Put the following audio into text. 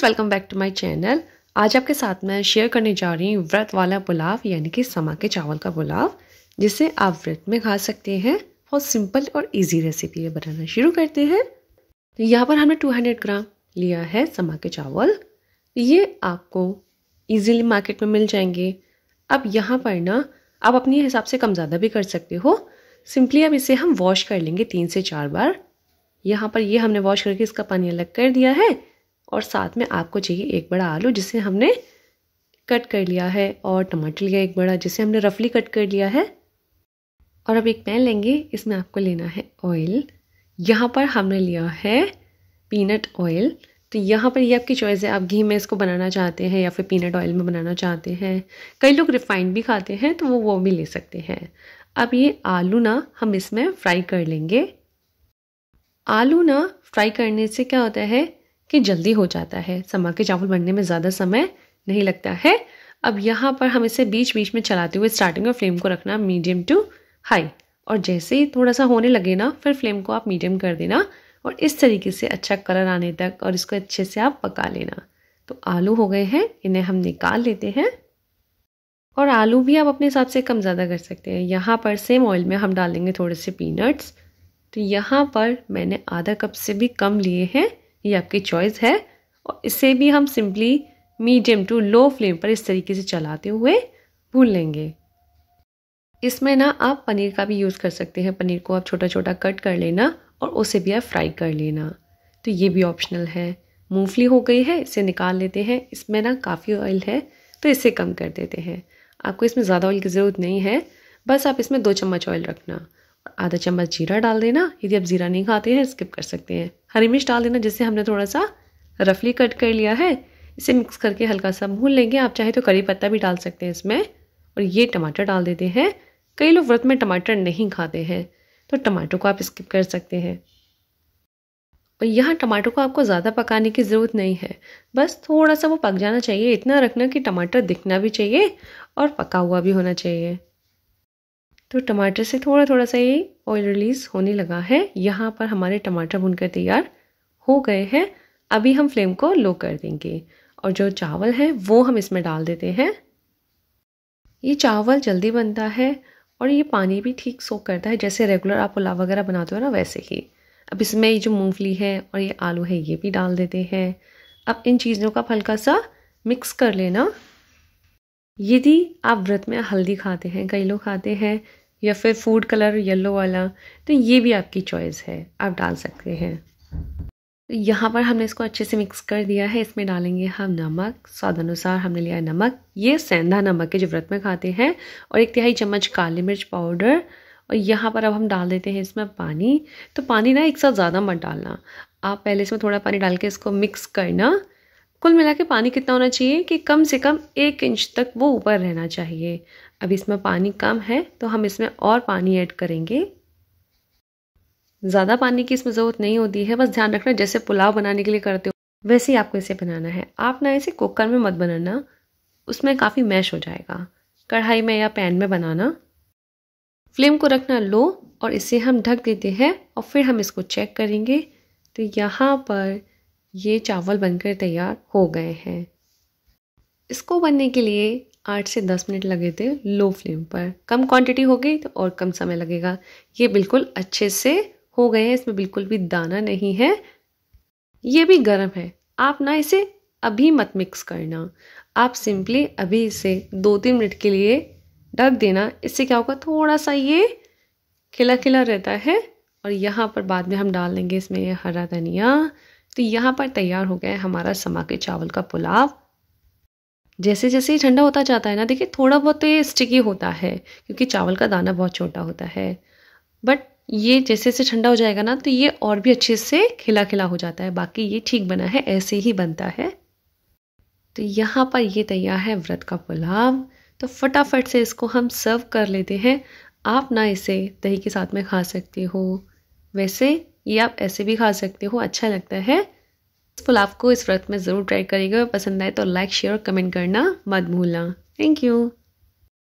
friends welcome back to my channel आज आपके साथ मैं शेयर करने जा रही हूँ व्रत वाला पुलाव यानी कि समा के चावल का पुलाव जिसे आप व्रत में खा सकते हैं बहुत सिंपल और इजी रेसिपी है बनाना शुरू करते हैं तो यहाँ पर हमने 200 ग्राम लिया है समा के चावल ये आपको इजीली मार्केट में मिल जाएंगे अब यहाँ पर ना आप अपने हिसाब से कम ज़्यादा भी कर सकते हो सिंपली अब इसे हम वॉश कर लेंगे तीन से चार बार यहाँ पर ये हमने वॉश करके इसका पानी अलग कर दिया है और साथ में आपको चाहिए एक बड़ा आलू जिसे हमने कट कर लिया है और टमाटर लिया एक बड़ा जिसे हमने रफली कट कर लिया है और अब एक पैन लेंगे इसमें आपको लेना है ऑयल यहाँ पर हमने लिया है पीनट ऑयल तो यहाँ पर ये आपकी चॉइस है आप घी में इसको बनाना चाहते हैं या फिर पीनट ऑयल में बनाना चाहते हैं कई लोग रिफाइंड भी खाते हैं तो वो वो भी ले सकते हैं अब ये आलू ना हम इसमें फ्राई कर लेंगे आलू ना फ्राई करने से क्या होता है कि जल्दी हो जाता है समा के चावल बनने में ज़्यादा समय नहीं लगता है अब यहाँ पर हम इसे बीच बीच में चलाते हुए स्टार्टिंग में फ्लेम को रखना मीडियम टू हाई और जैसे ही थोड़ा सा होने लगे ना फिर फ्लेम को आप मीडियम कर देना और इस तरीके से अच्छा कलर आने तक और इसको अच्छे से आप पका लेना तो आलू हो गए हैं इन्हें हम निकाल लेते हैं और आलू भी आप अपने हिसाब से कम ज़्यादा कर सकते हैं यहाँ पर सेम ऑयल में हम डालेंगे थोड़े से पीनट्स तो यहाँ पर मैंने आधा कप से भी कम लिए हैं ये आपकी चॉइस है और इसे भी हम simply medium to low flame पर इस तरीके से चलाते हुए भून लेंगे इसमें ना आप पनीर का भी यूज़ कर सकते हैं पनीर को आप छोटा छोटा कट कर लेना और उसे भी आप फ्राई कर लेना तो ये भी ऑप्शनल है मूंगफली हो गई है इसे निकाल लेते हैं इसमें ना काफ़ी ऑयल है तो इसे कम कर देते हैं आपको इसमें ज़्यादा ऑयल की ज़रूरत नहीं है बस आप इसमें दो चम्मच ऑयल रखना आधा चम्मच जीरा डाल देना यदि आप जीरा नहीं खाते हैं स्किप कर सकते हैं हरी मिर्च डाल देना जिसे हमने थोड़ा सा रफली कट कर लिया है इसे मिक्स करके हल्का सा भून लेंगे आप चाहे तो करी पत्ता भी डाल सकते हैं इसमें और ये टमाटर डाल देते हैं कई लोग व्रत में टमाटर नहीं खाते हैं तो टमाटो को आप स्किप कर सकते हैं और यहाँ टमाटो को आपको ज़्यादा पकाने की ज़रूरत नहीं है बस थोड़ा सा वो पक जाना चाहिए इतना रखना कि टमाटर दिखना भी चाहिए और पका हुआ भी होना चाहिए तो टमाटर से थोड़ा थोड़ा सा ये ऑयल रिलीज़ होने लगा है यहाँ पर हमारे टमाटर भुनकर तैयार हो गए हैं अभी हम फ्लेम को लो कर देंगे और जो चावल है वो हम इसमें डाल देते हैं ये चावल जल्दी बनता है और ये पानी भी ठीक सोख करता है जैसे रेगुलर आप पुलाव वगैरह बनाते हो ना वैसे ही अब इसमें ये जो मूंगफली है और ये आलू है ये भी डाल देते हैं अब इन चीज़ों का हल्का सा मिक्स कर लेना यदि आप व्रत में हल्दी खाते हैं कई लोग खाते हैं या फिर फूड कलर येलो वाला तो ये भी आपकी चॉइस है आप डाल सकते हैं तो यहाँ पर हमने इसको अच्छे से मिक्स कर दिया है इसमें डालेंगे हम नमक स्वाद अनुसार हमने लिया है नमक ये सेंधा नमक है जो व्रत में खाते हैं और एक तिहाई चम्मच काली मिर्च पाउडर और यहाँ पर अब हम डाल देते हैं इसमें पानी तो पानी ना एक साथ ज़्यादा मत डालना आप पहले इसमें थोड़ा पानी डाल के इसको मिक्स करना कुल मिला के पानी कितना होना चाहिए कि कम से कम एक इंच तक वो ऊपर रहना चाहिए अब इसमें पानी कम है तो हम इसमें और पानी ऐड करेंगे ज़्यादा पानी की इसमें ज़रूरत नहीं होती है बस ध्यान रखना जैसे पुलाव बनाने के लिए करते हो वैसे ही आपको इसे बनाना है आप ना इसे कुकर में मत बनाना उसमें काफ़ी मैश हो जाएगा कढ़ाई में या पैन में बनाना फ्लेम को रखना लो और इसे हम ढक देते हैं और फिर हम इसको चेक करेंगे तो यहाँ पर ये चावल बनकर तैयार हो गए हैं इसको बनने के लिए आठ से दस मिनट लगे थे लो फ्लेम पर कम क्वांटिटी हो गई तो और कम समय लगेगा ये बिल्कुल अच्छे से हो गए हैं इसमें बिल्कुल भी दाना नहीं है ये भी गर्म है आप ना इसे अभी मत मिक्स करना आप सिंपली अभी इसे दो तीन मिनट के लिए ढक देना इससे क्या होगा थोड़ा सा ये खिला खिला रहता है और यहाँ पर बाद में हम डाल देंगे इसमें हरा धनिया तो यहाँ पर तैयार हो गया है हमारा समा के चावल का पुलाव जैसे जैसे ये ठंडा होता जाता है ना देखिए थोड़ा बहुत तो ये स्टिकी होता है क्योंकि चावल का दाना बहुत छोटा होता है बट ये जैसे जैसे ठंडा हो जाएगा ना तो ये और भी अच्छे से खिला खिला हो जाता है बाकी ये ठीक बना है ऐसे ही बनता है तो यहाँ पर ये तैयार है व्रत का पुलाव तो फटाफट से इसको हम सर्व कर लेते हैं आप ना इसे दही के साथ में खा सकते हो वैसे ये आप ऐसे भी खा सकते हो अच्छा लगता है इस पुलाव को इस व्रत में ज़रूर ट्राई करिएगा पसंद आए तो लाइक शेयर और कमेंट करना मत भूलना थैंक यू